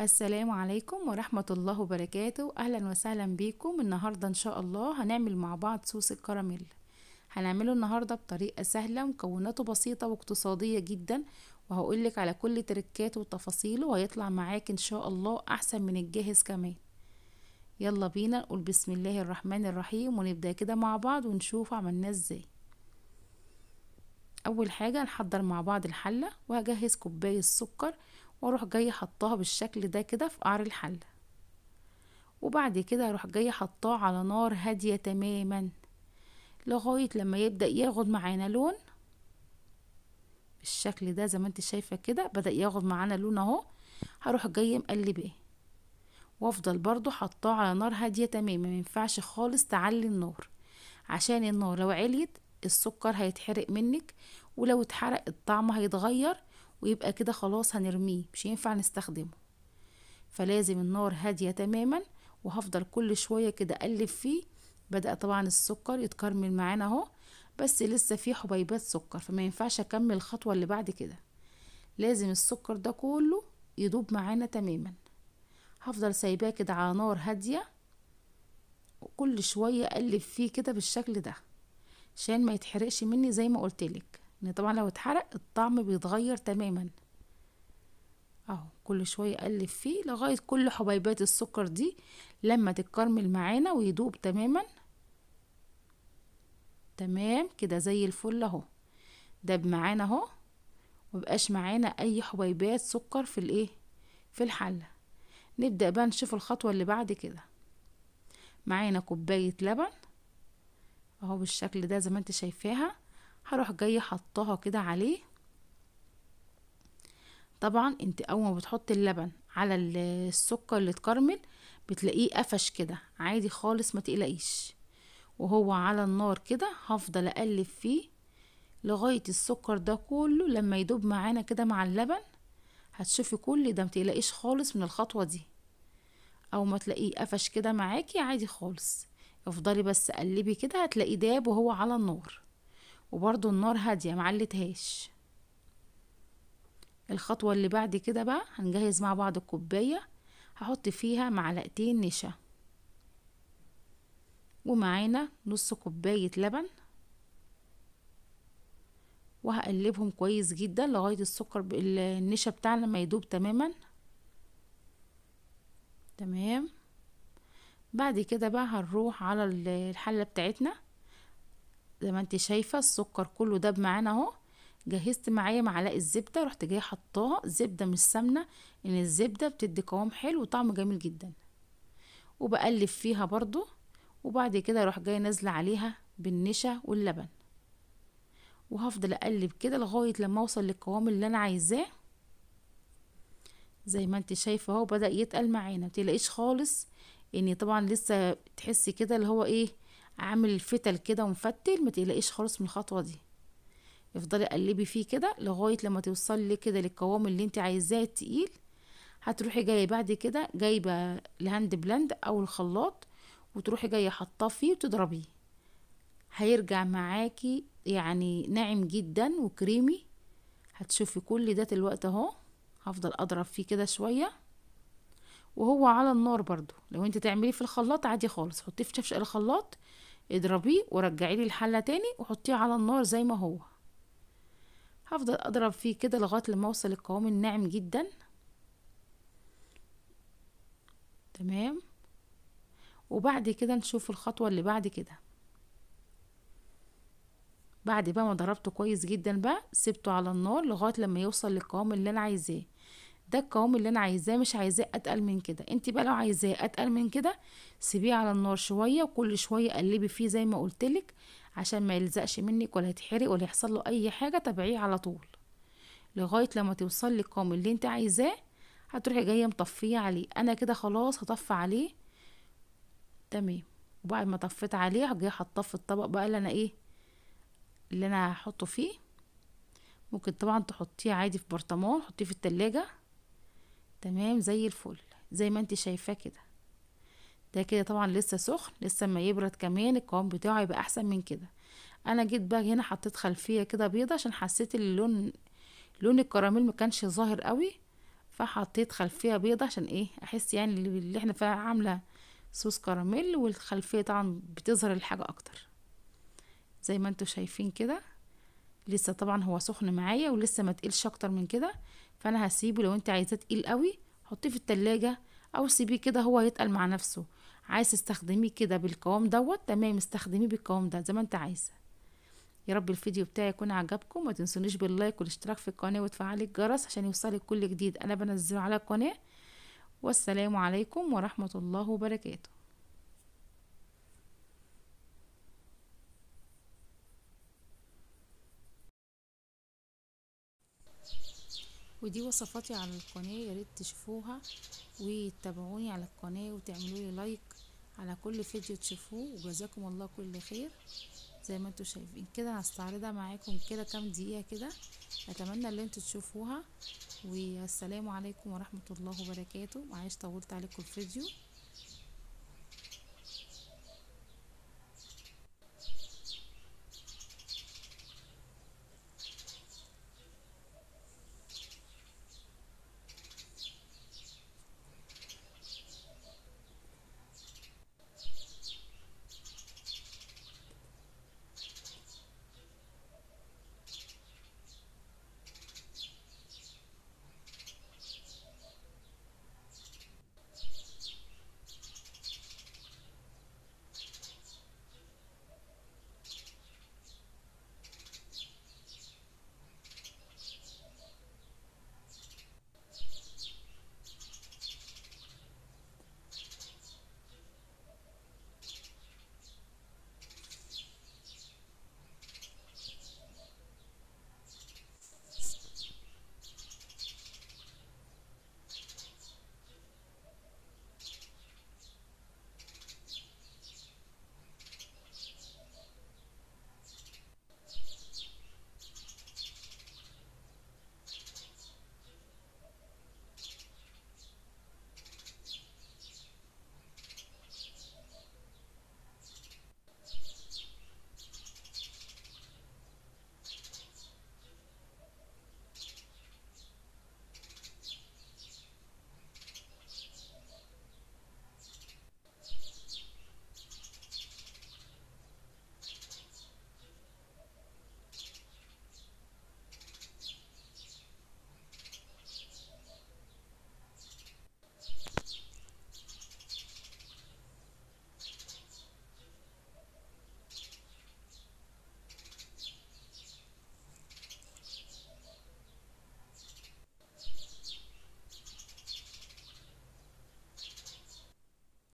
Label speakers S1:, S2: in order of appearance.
S1: السلام عليكم ورحمة الله وبركاته أهلا وسهلا بيكم النهاردة إن شاء الله هنعمل مع بعض صوص الكراميل هنعمله النهاردة بطريقة سهلة مكوناته بسيطة واقتصادية جدا وهقولك على كل تركاته وتفاصيله وهيطلع معاك إن شاء الله أحسن من الجاهز كمان يلا بينا نقول بسم الله الرحمن الرحيم ونبدأ كده مع بعض ونشوف عملناه ازاي أول حاجة نحضر مع بعض الحلة وهجهز كوباية سكر واروح جايه حطاها بالشكل ده كده في قعر الحله وبعد كده اروح جايه حطاه على نار هاديه تماما لغايه لما يبدا ياخد معانا لون بالشكل ده زي ما انت شايفه كده بدا ياخد معانا لون اهو هروح جايه مقلبه وافضل برضو حطاه على نار هاديه تماما مينفعش خالص تعلي النار عشان النار لو عليت السكر هيتحرق منك ولو اتحرق الطعم هيتغير ويبقى كده خلاص هنرميه مش ينفع نستخدمه فلازم النار هادية تماما وهفضل كل شوية كده أقلب فيه بدأ طبعا السكر يتكرمل معانا اهو بس لسه فيه حبيبات سكر فما ينفعش أكمل الخطوة اللي بعد كده لازم السكر ده كله يدوب معانا تماما هفضل سايباه كده على نار هادية وكل شوية أقلب فيه كده بالشكل ده عشان ما يتحرقش مني زي ما قلتلك ان طبعا لو اتحرق الطعم بيتغير تماما اهو كل شوية اقلب فيه لغاية كل حبيبات السكر دي لما تتكرمل معانا ويدوب تماما تمام كده زي الفل اهو داب معانا اهو مبقاش معانا اي حبيبات سكر في الايه في الحلة نبدأ بقى نشوف الخطوة اللي بعد كده معانا كوباية لبن اهو بالشكل ده زي ما انت شايفاها هروح جايه حطها كده عليه طبعا انت اول ما بتحط اللبن على السكر اللي اتكرمل بتلاقيه قفش كده عادي خالص ما تقلقيش وهو على النار كده هفضل اقلب فيه لغايه السكر ده كله لما يدوب معانا كده مع اللبن هتشوفي كل ده متقلقيش خالص من الخطوه دي او ما تلاقيه قفش كده معاكي عادي خالص افضلي بس قلبي كده هتلاقيه داب وهو على النار وبرضو النار هادية معلتهاش الخطوة اللي بعد كده بقى هنجهز مع بعض الكوباية هحط فيها معلقتين نشا ومعانا نص كوباية لبن وهقلبهم كويس جدا لغاية السكر النشا بتاعنا ما يدوب تماما تمام بعد كده بقى هنروح على الحلة بتاعتنا زي ما انت شايفه السكر كله داب معانا اهو جهزت معايا معلقه الزبده رحت جايه حطاها زبده مش سمنه ان الزبده بتدي قوام حلو وطعم جميل جدا وبقلب فيها برضو وبعد كده اروح جايه نازله عليها بالنشا واللبن وهفضل اقلب كده لغايه لما اوصل للقوام اللي انا عايزاه زي ما انت شايفه اهو بدا يتقل معانا متقلقيش خالص ان طبعا لسه تحسي كده اللي هو ايه عامل الفتل كده ومفتل ما تقلقيش خالص من الخطوه دي افضلي قلبي فيه كده لغايه لما توصلي كده للقوام اللي انت عايزاه التقيل هتروحي جايه بعد كده جايبه الهاند بلند او الخلاط وتروحي جايه حاطاه فيه وتضربيه هيرجع معاكي يعني ناعم جدا وكريمي هتشوفي كل ده دلوقتي اهو هفضل اضرب فيه كده شويه وهو على النار برضو لو انت تعمليه في الخلاط عادي خالص حطيه في شفشق الخلاط اضربيه ورجعي لي الحله تاني وحطيه على النار زي ما هو هفضل اضرب فيه كده لغايه لما اوصل القوام الناعم جدا تمام وبعد كده نشوف الخطوه اللي بعد كده بعد بقى ما ضربته كويس جدا بقى سيبته على النار لغايه لما يوصل للقوام اللي انا عايزاه ده القوام اللي انا عايزاه مش عايزاه اتقل من كده انت بقى لو عايزاه اتقل من كده سيبيه على النار شويه وكل شويه قلبي فيه زي ما قلتلك عشان ما يلزقش منك ولا يتحرق ولا يحصل له اي حاجه تابعيه على طول لغايه لما توصل للقوام القوام اللي انت عايزاه هتروحي جايه مطفيه عليه انا كده خلاص هطفي عليه تمام وبعد ما طفيت عليه هجي حاطاه في الطبق بقى اللي انا ايه اللي انا هحطه فيه ممكن طبعا تحطيه عادي في برطمان حطيه في التلاجة تمام زي الفل زي ما انت شايفاه كده ده كده طبعا لسه سخن لسه ما يبرد كمان القوام بتاعه يبقى احسن من كده انا جيت بقى هنا حطيت خلفيه كده بيضه عشان حسيت ان لون الكراميل ما كانش ظاهر قوي فحطيت خلفيه بيضه عشان ايه احس يعني اللي احنا فيها عامله صوص كراميل والخلفيه طبعا بتظهر الحاجه اكتر زي ما انتوا شايفين كده لسه طبعا هو سخن معايا ولسه ما تقلش اكتر من كده فانا هسيبه لو انت عايزاه تقيل قوي حطيه في التلاجة او سيبيه كده هو يتقل مع نفسه عايز تستخدميه كده بالقوام دوت تمام استخدميه بالقوام ده زي ما انت عايزه يا رب الفيديو بتاعي يكون عجبكم ما تنسونيش باللايك والاشتراك في القناه وتفعلي الجرس عشان يوصلك كل جديد انا بنزله على القناه والسلام عليكم ورحمه الله وبركاته ودي وصفاتي على القناة ياريت تشوفوها وتتابعوني على القناة وتعملولي لايك على كل فيديو تشوفوه وجزاكم الله كل خير زي ما انتوا شايفين كده هستعرضها معاكم كده كام دقيقة كده اتمنى ان انتوا تشوفوها والسلام عليكم ورحمة الله وبركاته معلش طولت عليكم الفيديو